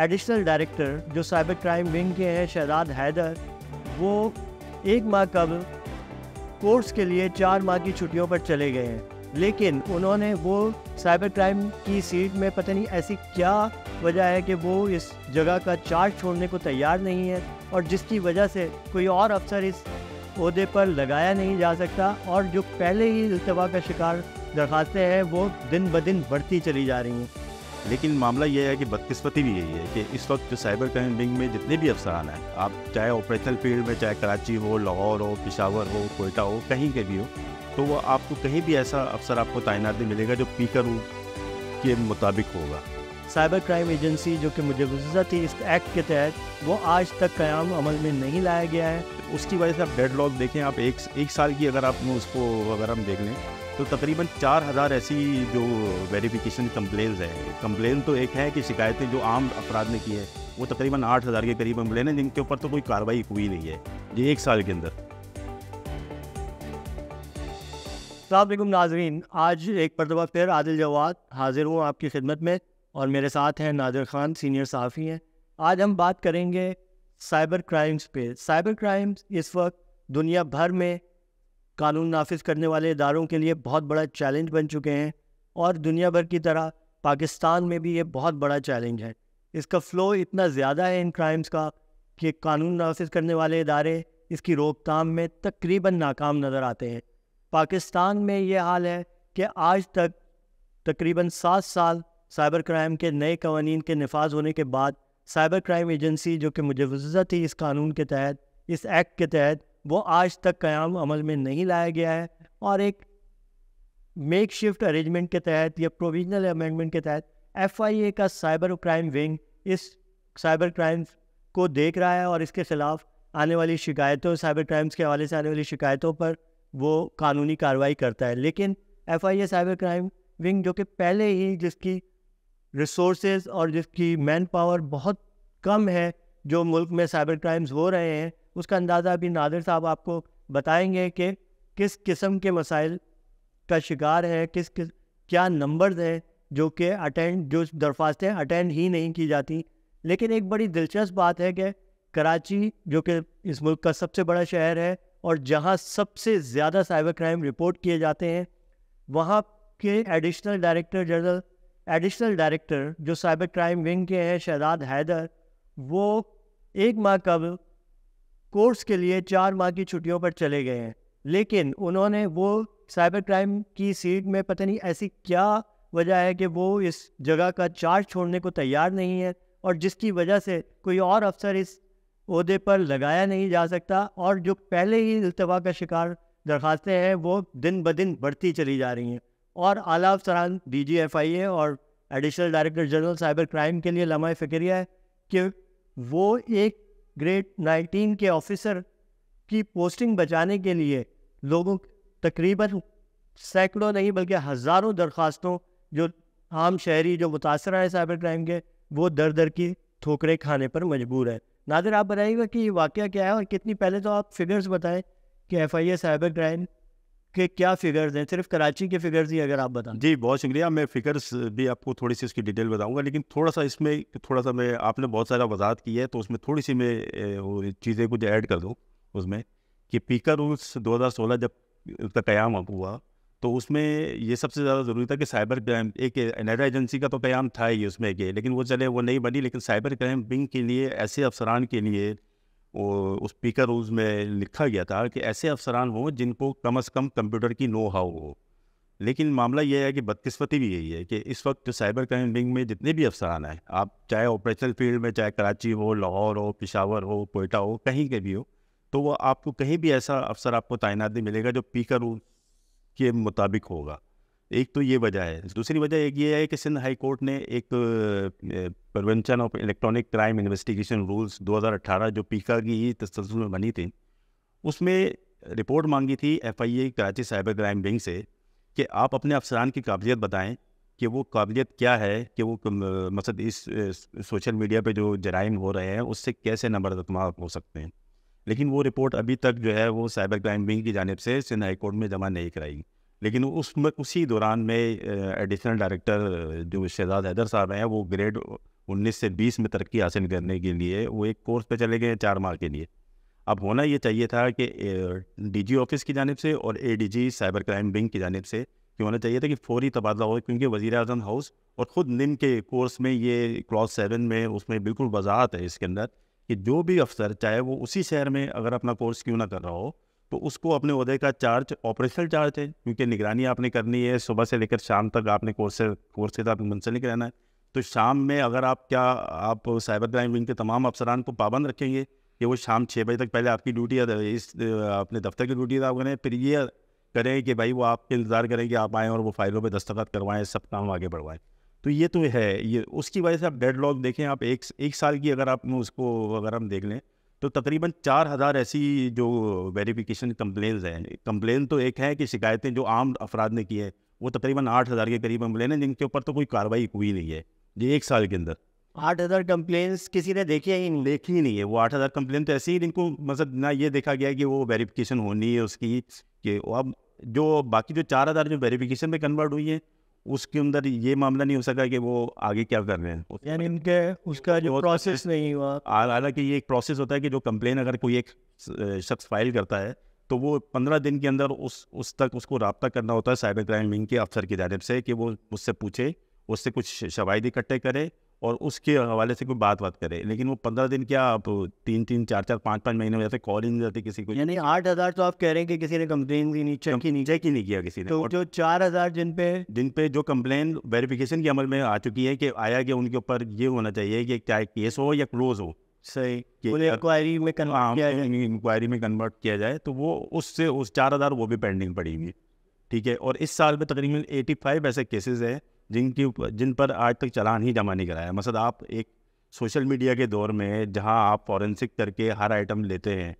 additional director जो cyber crime wing के हैं शहजाद हैदर वो एक माह कब कोर्स के लिए चार माह की छुट्टियों पर चले गए हैं लेकिन उन्होंने वो साइबर क्राइम की सीट में पता नहीं ऐसी क्या वजह है कि वो इस जगह का चार्ज छोड़ने को तैयार नहीं है और जिसकी वजह से कोई और अफसर इस अहदे पर लगाया नहीं जा सकता और जो पहले ही इल्तवा का शिकार दरखास्तें हैं वो दिन ब दिन बढ़ती चली जा रही हैं लेकिन मामला यह है कि बदकिस्मती भी यही है कि इस वक्त जो साइबर क्राइम विंग में जितने भी अफसरान हैं आप चाहे ऑपरेशनल फील्ड में चाहे कराची हो लाहौर हो पिशावर हो कोयटा हो कहीं के भी हो तो वो आपको कहीं भी ऐसा अफसर आपको तैनात नहीं मिलेगा जो पीकर के मुताबिक होगा साइबर क्राइम एजेंसी जो कि मुझे गुजरा थी इस एक्ट के तहत वो आज तक क्याम अमल में नहीं लाया गया है उसकी वजह से आप डेड लॉक देखें आप एक एक साल की अगर आप उसको अगर हम देख लें तो तकरीबन चार हज़ार ऐसी जो वेरिफिकेशन कंप्लेन्स है कंप्लेन तो एक है कि शिकायतें जो आम अपराध ने की है वो तकरीबन आठ हज़ार के करीब कम्प्लेन है जिनके ऊपर तो कोई कार्रवाई हुई नहीं है ये एक साल के अंदर अलकुम नाजरीन आज एक मरतबा फिर आदिल जवाद हाजिर हूँ आपकी खिदमत में और मेरे साथ हैं नादिर खान सीनियर साफ़ी हैं आज हम बात करेंगे साइबर क्राइम्स पे साइबर क्राइम्स इस वक्त दुनिया भर में कानून नाफिज करने वाले इदारों के लिए बहुत बड़ा चैलेंज बन चुके हैं और दुनिया भर की तरह पाकिस्तान में भी ये बहुत बड़ा चैलेंज है इसका फ़्लो इतना ज़्यादा है इन क्राइम्स का कि कानून नाफिज करने वाले इदारे इसकी रोकथाम में तकरीबन नाकाम नज़र आते हैं पाकिस्तान में ये हाल है कि आज तक तकरीबन सात साल साइबर क्राइम के नए कवानीन के नफाज होने के बाद साइबर क्राइम एजेंसी जो कि मुजवजा थी इस कानून के तहत इस एक्ट के तहत वो आज तक क्याम अमल में नहीं लाया गया है और एक मेक शिफ्ट अरेंजमेंट के तहत या प्रोविजनल अमेंडमेंट के तहत एफ आई ए का साइबर क्राइम विंग इस साइबर क्राइम को देख रहा है और इसके ख़िलाफ़ आने वाली शिकायतों साइबर क्राइम्स के हवाले से आने वाली शिकायतों पर वो कानूनी कार्रवाई करता है लेकिन F I A cyber crime wing जो कि पहले ही जिसकी रिसोर्स और जिसकी मैन पावर बहुत कम है जो मुल्क में साइबर क्राइम्स हो रहे हैं उसका अंदाज़ा अभी नादिर साहब आपको बताएंगे कि किस किस्म के मसाइल का शिकार है किस किस क्या नंबर्स हैं जो कि अटेंड जो दरख्वास्तें अटेंड ही नहीं की जाती लेकिन एक बड़ी दिलचस्प बात है कि कराची जो कि इस मुल्क का सबसे बड़ा शहर है और जहाँ सबसे ज़्यादा साइबर क्राइम रिपोर्ट किए जाते हैं वहाँ के additional director general additional director जो साइबर क्राइम विंग के हैं शहजाद हैदर वो एक माह कबल कोर्स के लिए चार माह की छुट्टियों पर चले गए हैं लेकिन उन्होंने वो साइबर क्राइम की सीट में पता नहीं ऐसी क्या वजह है कि वो इस जगह का चार्ज छोड़ने को तैयार नहीं है और जिसकी वजह से कोई और अफसर इस अहदे पर लगाया नहीं जा सकता और जो पहले ही इल्तवा का शिकार दरखास्तें हैं वो दिन ब दिन बढ़ती चली जा रही हैं और आला अफसरान D G F I A और additional director general cyber crime के लिए लम्हा फिक्रिया है कि वो एक ग्रेड नाइनटीन के ऑफिसर की पोस्टिंग बचाने के लिए लोगों तकरीबन सैकड़ों नहीं बल्कि हज़ारों दरख्वास्तों जो आम शहरी जो मुतासर हैं साइबर क्राइम के वो दर दर की ठोकरे खाने पर मजबूर है नादिर आप बताइएगा कि ये वाक़ क्या है और कितनी पहले तो आप फिगर्स बताएं कि F I A cyber crime के क्या फिगर्स हैं सिर्फ कराची के फिगर्स ही अगर आप बताएं जी बहुत शुक्रिया मैं फिगर्स भी आपको थोड़ी सी उसकी डिटेल बताऊंगा लेकिन थोड़ा सा इसमें थोड़ा सा मैं आपने बहुत सारा वजात की है तो उसमें थोड़ी सी मैं चीज़ें कुछ ऐड कर दूँ उसमें कि पीकर रूल्स सोलह जब उसका क्याम हुआ तो उसमें ये सबसे ज़्यादा ज़रूरी था कि साइबर क्राइम एक एनआईडा एजेंसी का तो क्याम था ही उसमें के लेकिन वो चले वो नहीं बनी लेकिन साइबर क्राइम विंग के लिए ऐसे अफसरान के लिए उस स्पीकर रूल्स में लिखा गया था कि ऐसे अफसरान हों जिनको कम अज़ कम कंप्यूटर की नो हाउ हो लेकिन मामला यह है कि बदकिस्मती भी यही है कि इस वक्त जो साइबर क्राइम विंग में जितने भी अफसरान हैं आप चाहे ऑपरेशनल फील्ड में चाहे कराची हो लाहौर हो पिशावर हो कोयटा हो कहीं के भी हो तो वह आपको कहीं भी ऐसा अफसर आपको तैनात नहीं मिलेगा जो पीकर रूल के मुताबिक होगा एक तो ये वजह है दूसरी वजह एक ये है कि सिंध हाई कोर्ट ने एक prevention of electronic crime investigation rules 2018 जो पीका की ही तसलसल में बनी थी उसमें रिपोर्ट मांगी थी FIA Karachi cyber crime wing से कि आप अपने अफसरान की काबिलियत बताएं कि वो काबिलियत क्या है कि वो मतलब इस सोशल मीडिया पे जो जराइम हो रहे हैं उससे कैसे नंबरदमा हो सकते हैं लेकिन वो रिपोर्ट अभी तक जो है वो साइबर क्राइम विंग की जानब से सिंध कोर्ट में जमा नहीं कराई लेकिन उस उसी दौरान में एडिशनल डायरेक्टर जो शहजाद हैदर साहब हैं वो ग्रेड 19 से 20 में तरक्की हासिल करने के लिए वो एक कोर्स पे चले गए चार माह के लिए अब होना ये चाहिए था कि डीजी ऑफिस की जानब से और एडीजी साइबर क्राइम विंग की जानब से कि होना चाहिए था कि फौरी तबादला हो क्योंकि वजीर अजम हाउस और ख़ुद निम के कोर्स में ये क्लॉज सेवन में उसमें बिल्कुल वजाहत है इसके अंदर कि जो भी अफसर चाहे वो उसी शहर में अगर अपना कोर्स क्यों ना कर रहा हो तो उसको अपने उदय का चार्ज ऑपरेशनल चार्ज है क्योंकि निगरानी आपने करनी है सुबह से लेकर शाम तक आपने कोर्स से कोर्स से आपने मुंसलिक रहना है तो शाम में अगर आप क्या आप साइबर क्राइम विंग के तमाम अफसरान को पाबंद रखेंगे कि वो शाम छः बजे तक पहले आपकी ड्यूटी इस अपने दफ्तर की ड्यूटी अदा करें फिर ये करें कि भाई वो आपके इंतज़ार करें कि आप आएँ और वो फाइलों पर दस्तखत करवाएँ सब काम आगे बढ़वाएँ तो ये तो है ये उसकी वजह से आप डेड लॉग देखें आप एक एक साल की अगर आप उसको अगर हम देख लें तो तकरीबन चार हज़ार ऐसी जो वेरिफिकेशन कंप्लेन हैं कंप्लेन तो एक है कि शिकायतें जो आम अफराद ने की है वो तकरीबन आठ हज़ार के करीब कंप्लेन हैं जिनके ऊपर तो कोई कार्रवाई हुई नहीं है ये एक साल के अंदर आठ हज़ार कंप्लेंस किसी ने देखी ही नहीं देखी ही नहीं है वो आठ हज़ार कंप्लेन तो ऐसे ही जिनको मतलब ना ये देखा गया कि वो वेरिफिकेशन होनी है उसकी कि अब जो बाकी जो चार हज़ार जो वेरीफिकेशन में कन्वर्ट हुई है उसके अंदर ये मामला नहीं हो सका कि वो आगे क्या कर रहे हैं यानी इनके उसका जो प्रोसेस नहीं हुआ हालांकि ये एक प्रोसेस होता है कि जो कंप्लेन अगर कोई एक शख्स फाइल करता है तो वो पंद्रह दिन के अंदर उस उस तक उसको रबता करना होता है साइबर क्राइम विंग के अफसर की जानब से कि वो उससे पूछे उससे कुछ शवाहिद इकट्ठे करे और उसके हवाले से कोई बात बात करे लेकिन वो पंद्रह दिन क्या आप तीन तीन चार चार पाँच पाँच महीने में जाते कॉल ही नहीं जाते किसी को यानी आठ हज़ार तो आप कह रहे हैं कि किसी ने कंप्लेन की नहीं चेक की नहीं चेक ही नहीं किया किसी ने तो और जो चार हज़ार जिन पे जिन पे जो कंप्लेन वेरिफिकेशन के अमल में आ चुकी है कि आया कि उनके ऊपर ये होना चाहिए कि चाहे केस हो या क्लोज हो सही इंक्वायरी में इंक्वायरी हाँ, में कन्वर्ट किया जाए तो वो उससे उस चार हज़ार वो भी पेंडिंग पड़ेंगी ठीक है और इस साल में तकरीबन एटी फाइव ऐसे केसेज हैं जिनकी जिन पर आज तक चलान ही जमा नहीं कराया मसद आप एक सोशल मीडिया के दौर में जहां आप फॉरेंसिक करके हर आइटम लेते हैं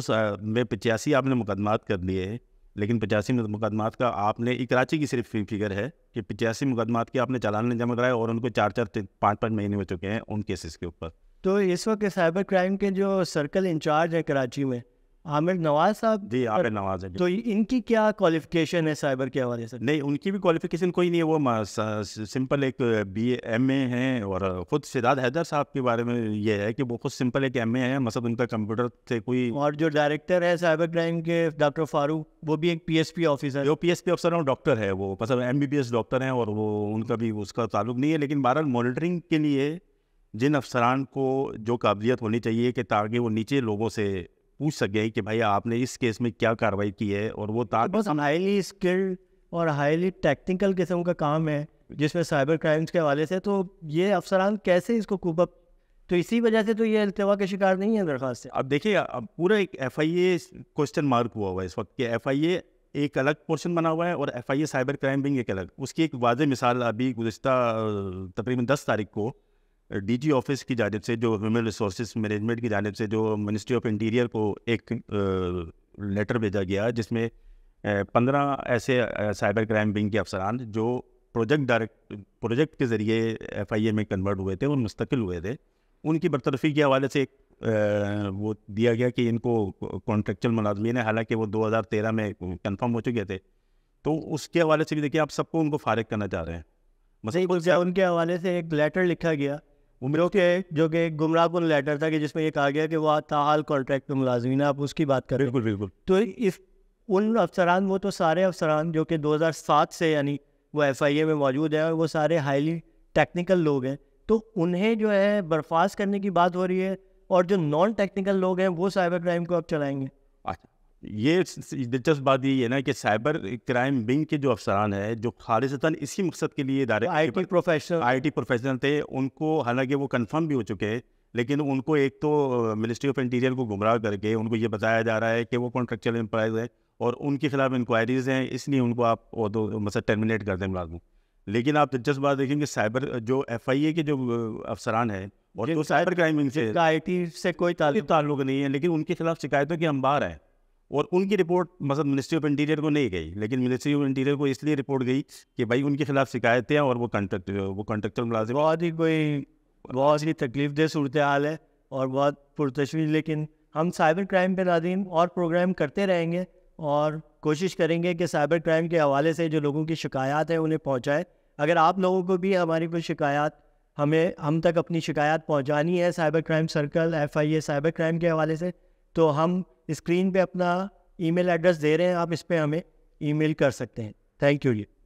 उस में पचासी आपने मुकदमात कर लिए लेकिन पचासी मुकदमात का आपने एक कराची की सिर्फ फिगर है कि पचासी मुकदमात के आपने चालान जमा कराए और उनको चार चार पाँच पाँच महीने हो चुके हैं उन केसेस के ऊपर तो इस वक्त साइबर क्राइम के जो सर्कल इंचार्ज है कराची में आमिर नवाज साहब जी आमिर नवाज है तो इनकी क्या क्वालिफिकेशन है साइबर के हवाले से नहीं उनकी भी क्वालिफिकेशन कोई नहीं है वो सिंपल एक बी एम ए हैं और ख़ुद सिद्धार्थ हैदर साहब के बारे में ये है कि वो खुद सिंपल एक एम ए हैं मतलब उनका कंप्यूटर से कोई और जो डायरेक्टर है साइबर क्राइम के डॉक्टर फारूक वो भी एक पी एस पी ऑफिसर जो पी एस पी ऑफिसर है डॉक्टर है वो मतलब M B B S doctor हैं और वो उनका भी उसका ताल्लुक नहीं है लेकिन बहरहाल मॉनिटरिंग के लिए जिन अफसरान को जो काबिलियत होनी चाहिए कि ताकि वो नीचे लोगों से पूछ सके कि भाई आपने इस केस में क्या कार्रवाई की है और वो तो बहुत हाईली स्किल्ड और हाईली टेक्निकल किस्म का काम है जिसमें साइबर क्राइम्स के हवाले से तो ये अफसरान कैसे इसको कूबअप तो इसी वजह से तो ये अल्तवा के शिकार नहीं है दरख्वास्त अब देखिए अब पूरा एक एफ क्वेश्चन मार्क हुआ हुआ है इस वक्त कि एफ एक अलग पोर्शन बना हुआ है और एफ साइबर क्राइम विंग एक अलग उसकी एक वाज मिसाल अभी गुजशत तकरीबन दस तारीख को डीजी ऑफिस की जानब से जो ह्यूमन रिसोर्स मैनेजमेंट की जानब से जो मिनिस्ट्री ऑफ इंटीरियर को एक लेटर भेजा गया जिसमें पंद्रह ऐसे साइबर क्राइम विंग के अफसरान जो प्रोजेक्ट डायरेक्ट प्रोजेक्ट के ज़रिए एफ आई ए में कन्वर्ट हुए थे और मुस्तकिल हुए थे उनकी बरतरफी के हवाले से एक वो दिया गया कि इनको कॉन्ट्रेक्चुअल मुलाजमी ने हालांकि वो 2013 में कंफर्म हो चुके थे तो उसके हवाले से भी देखिए आप सबको उनको फारग करना चाह रहे हैं मतलब उनके हवाले से एक लेटर लिखा गया जो कि जो कि गुमराहकुन लेटर था कि जिसमें ये कहा गया कि वह ताहाल कॉन्ट्रैक्ट में मुलाजमीन आप उसकी बात करें बिल्कुल बिल्कुल तो इस उन अफसरान वो तो सारे अफसरान जो कि 2007 से यानी वो एफ आई ए में मौजूद है और वो सारे हाईली टेक्निकल लोग हैं तो उन्हें जो है बर्फास्त करने की बात हो रही है और जो नॉन टेक्निकल लोग हैं वो साइबर क्राइम को अब चलाएंगे अच्छा ये दिलचस्प बात यही है ना कि साइबर क्राइम विंग के जो अफसरान है जो खालिशन इसी मकसद के लिए इदारे I T professional I T professional थे उनको हालांकि वो कन्फर्म भी हो चुके हैं लेकिन उनको एक तो मिनिस्ट्री ऑफ इंटीरियर को गुमराह करके उनको ये बताया जा रहा है कि वो कॉन्ट्रेक्चुअल एम्प्लाइज है और उनके खिलाफ इंक्वायरीज हैं इसलिए उनको आप वो तो मतलब टर्मिनेट कर दें मुलाजमों लेकिन आप दिलचस्प बात देखेंगे साइबर जो एफ आई ए के जो अफसरान हैं और जो तो साइबर क्राइम इनसे आई टी से कोई ताल्लुक नहीं है लेकिन उनके खिलाफ शिकायतों के अंबार हैं और उनकी रिपोर्ट मतलब मिनिस्ट्री ऑफ इंटीरियर को नहीं गई लेकिन मिनिस्ट्री ऑफ इंटीरियर को इसलिए रिपोर्ट गई कि भाई उनके खिलाफ शिकायतें और वो कंट्रक्ट वो कंट्रक्टर मुलाजिम बहुत ही कोई बहुत ही तकलीफ दे सूरत हाल है और बहुत पुरतवी लेकिन हम साइबर क्राइम पर नाजीम और प्रोग्राम करते रहेंगे और कोशिश करेंगे कि साइबर क्राइम के हवाले से जो लोगों की शिकायत है उन्हें पहुँचाए अगर आप लोगों को भी हमारी कोई शिकायत हमें हम तक अपनी शिकायत पहुँचानी है cyber crime circle A cyber crime के हवाले से तो हम स्क्रीन पे अपना ईमेल एड्रेस दे रहे हैं आप इस पर हमें ईमेल कर सकते हैं थैंक यू जी